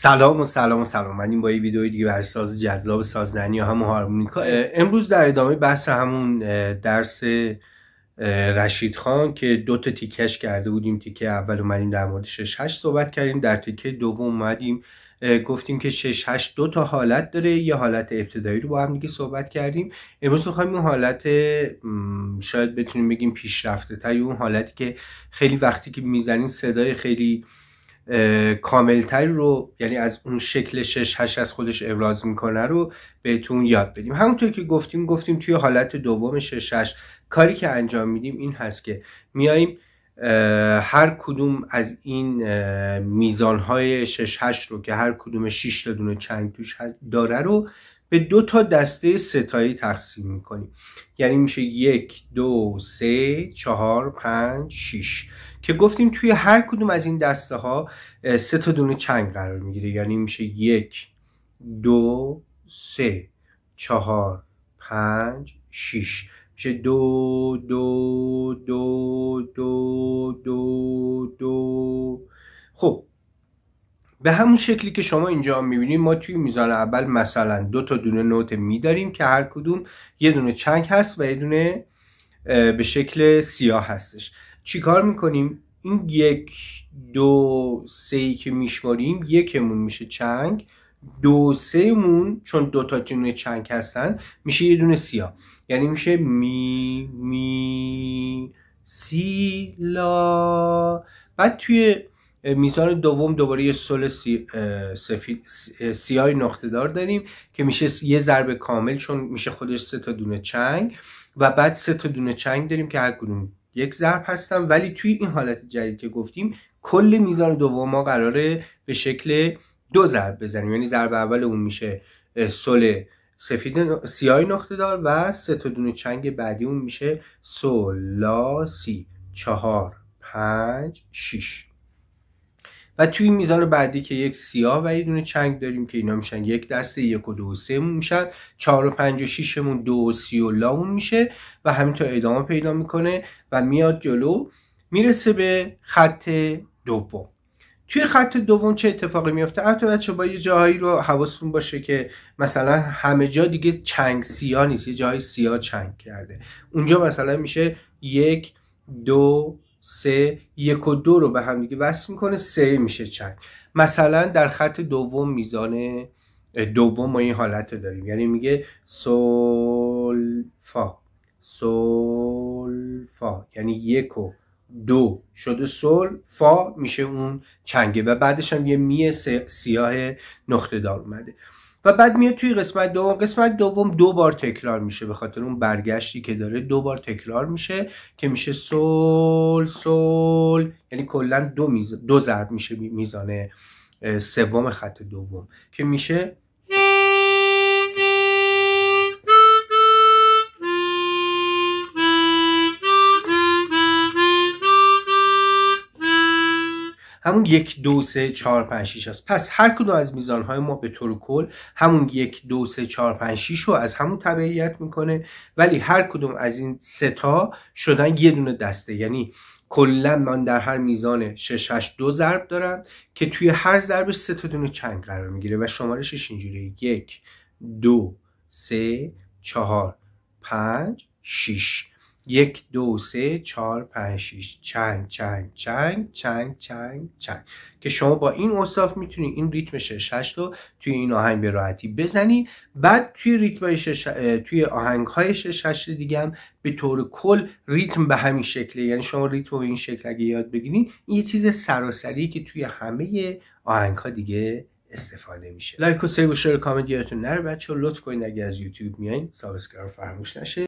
سلام و سلام و سلام من با یه ویدیو دیگه برای ساز جذاب سازدنی یا همون هارمونیکا امروز در ادامه بحث همون درس رشید خان که دو تا تیکش کرده بودیم تیکه اول اومدیم در مورد 6 8 صحبت کردیم در تیکه دوم اومدیم گفتیم که 6 8 دو تا حالت داره یه حالت ابتدایی رو با هم دیگه صحبت کردیم امروز میخوایم اون حالت شاید بتونیم بگیم پیشرفته تا اون حالتی که خیلی وقتی که میزنین صدای خیلی کاملتری رو یعنی از اون شکل شش هش از خودش ابراز میکنه رو بهتون یاد بدیم همونطور که گفتیم گفتیم توی حالت دوم شش هش کاری که انجام میدیم این هست که میاییم هر کدوم از این میزانهای های هش رو که هر کدوم 6 تا دونه چنگ توش داره رو به دو تا دسته ستایی تقسیم میکنیم یعنی میشه یک دو سه چهار پنج شیش که گفتیم توی هر کدوم از این دسته ها سه تا دونه چنگ قرار میگیره یعنی میشه یک دو سه چهار پنج شیش میشه دو دو دو دو دو دو خب به همون شکلی که شما اینجا میبینید ما توی میزان اول مثلا دو تا دونه نوت می داریم که هر کدوم یه دونه چنگ هست و یه دونه به شکل سیاه هستش چیکار میکنیم این یک دو سه که میشماریم یکمون میشه چنگ دو سه مون چون دو تا دونه چنگ هستن میشه یه دونه سیاه یعنی میشه می می سی لا بعد توی میزان دوم دوباره یه سل سی، سفید، نقطه دار داریم که میشه یه ضرب کامل چون میشه خودش سه تا دونه چنگ و بعد سه تا دونه چنگ داریم که هر کدوم یک ضرب هستن ولی توی این حالت جدید که گفتیم کل میزان دوم ما قراره به شکل دو ضرب بزنیم یعنی ضرب اول اون میشه سل سفید سیای نقطه دار و سه تا دونه چنگ بعدی اون میشه لا سی چهار پنج شیش و توی میزان بعدی که یک سیاه و یه دونه چنگ داریم که اینا میشن یک دسته یک و دو و مون میشن چهار و پنج و شیشمون دو و سی و لامون میشه و همینطور ادامه پیدا میکنه و میاد جلو میرسه به خط دوم توی خط دوم چه اتفاقی میفته البته بچه با یه جاهایی رو حواستون باشه که مثلا همه جا دیگه چنگ سیاه نیست یه جای سیاه چنگ کرده اونجا مثلا میشه یک دو سه یک و دو رو به همدیگه وصل میکنه سه میشه چنگ مثلا در خط دوم میزان دوم ما این حالت رو داریم یعنی میگه سول فا سول فا یعنی یک و دو شده سول فا میشه اون چنگه و بعدش هم یه می سیاه نقطه دار اومده و بعد میاد توی قسمت دوم قسمت دوم دو بار تکرار میشه به خاطر اون برگشتی که داره دو بار تکرار میشه که میشه سول سول یعنی کلا دو میز... دو ضرب میشه میزانه سوم خط دوم که میشه همون یک دو سه چهار پنج شیش هست پس هر کدوم از میزان های ما به طور کل همون یک دو سه چهار پنج شیش رو از همون طبعیت میکنه ولی هر کدوم از این سه تا شدن یه دونه دسته یعنی کلا من در هر میزان شش، هشت، دو ضرب دارم که توی هر ضرب سه تا دونه چنگ قرار میگیره و شمارشش اینجوریه یک دو سه چهار پنج شیش یک دو سه چهار پنج شیش چنگ چنگ چنگ چنگ چنگ چنگ که شما با این اصاف میتونید این ریتم شش هشت رو توی این آهنگ به راحتی بزنی بعد توی ریتم شش... توی آهنگ های شش هشت دیگه هم به طور کل ریتم به همین شکله یعنی شما ریتم به این شکل اگه یاد بگیرین این یه چیز سراسری که توی همه آهنگ ها دیگه استفاده میشه لایک و سیو و شیر کامنت یادتون نره بچه‌ها لطف کنید اگه از یوتیوب میایین سابسکرایب فراموش نشه